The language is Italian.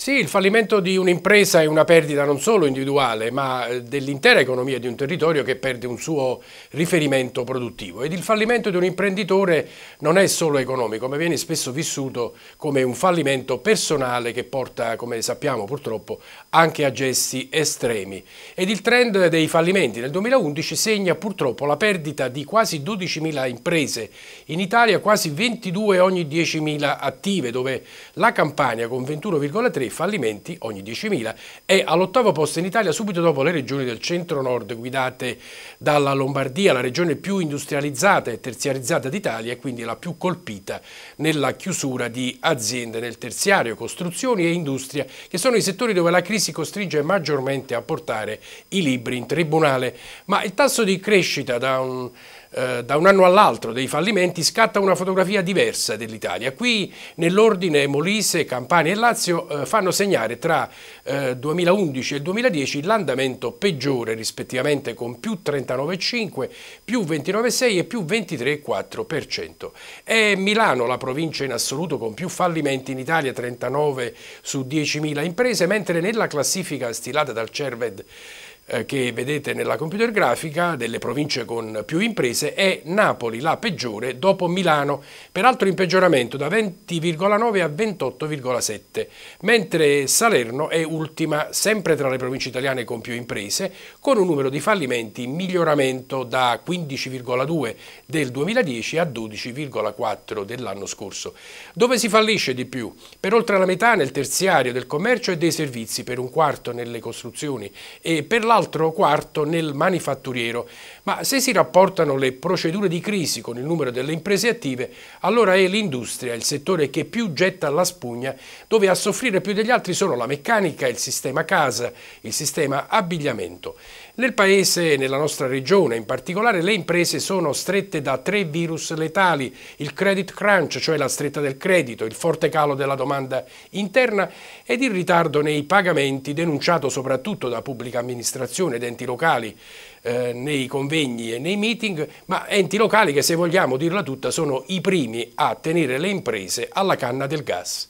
Sì, il fallimento di un'impresa è una perdita non solo individuale, ma eh, dell'intera economia di un territorio che perde un suo riferimento produttivo. Ed il fallimento di un imprenditore non è solo economico, ma viene spesso vissuto come un fallimento personale che porta, come sappiamo purtroppo, anche a gesti estremi. Ed il trend dei fallimenti nel 2011 segna purtroppo la perdita di quasi 12.000 imprese, in Italia quasi 22 ogni 10.000 attive, dove la Campania con 21,3 fallimenti ogni 10.000, è all'ottavo posto in Italia subito dopo le regioni del centro-nord guidate dalla Lombardia, la regione più industrializzata e terziarizzata d'Italia e quindi la più colpita nella chiusura di aziende nel terziario, costruzioni e industria, che sono i settori dove la crisi costringe maggiormente a portare i libri in tribunale. Ma il tasso di crescita da un eh, da un anno all'altro dei fallimenti scatta una fotografia diversa dell'Italia. Qui nell'ordine Molise, Campania e Lazio eh, fanno segnare tra eh, 2011 e 2010 l'andamento peggiore rispettivamente con più 39,5, più 29,6 e più 23,4%. È Milano la provincia in assoluto con più fallimenti in Italia, 39 su 10.000 imprese, mentre nella classifica stilata dal CERVED eh, che vedete nella computer grafica delle province con più imprese è Napoli la peggiore dopo Milano, peraltro in peggioramento da 20,9 a 28,7, mentre Salerno è ultima sempre tra le province italiane con più imprese con un numero di fallimenti in miglioramento da 15,2 del 2010 a 12,4 dell'anno scorso. Dove si fallisce di più? Per oltre la metà nel terziario del commercio e dei servizi, per un quarto nelle costruzioni e per l'altro l'altro quarto nel manifatturiero. Ma se si rapportano le procedure di crisi con il numero delle imprese attive, allora è l'industria il settore che più getta la spugna, dove a soffrire più degli altri sono la meccanica, il sistema casa, il sistema abbigliamento. Nel paese e nella nostra regione in particolare le imprese sono strette da tre virus letali, il credit crunch, cioè la stretta del credito, il forte calo della domanda interna ed il ritardo nei pagamenti denunciato soprattutto da pubblica amministrazione amministrazione ed enti locali eh, nei convegni e nei meeting, ma enti locali che se vogliamo dirla tutta sono i primi a tenere le imprese alla canna del gas.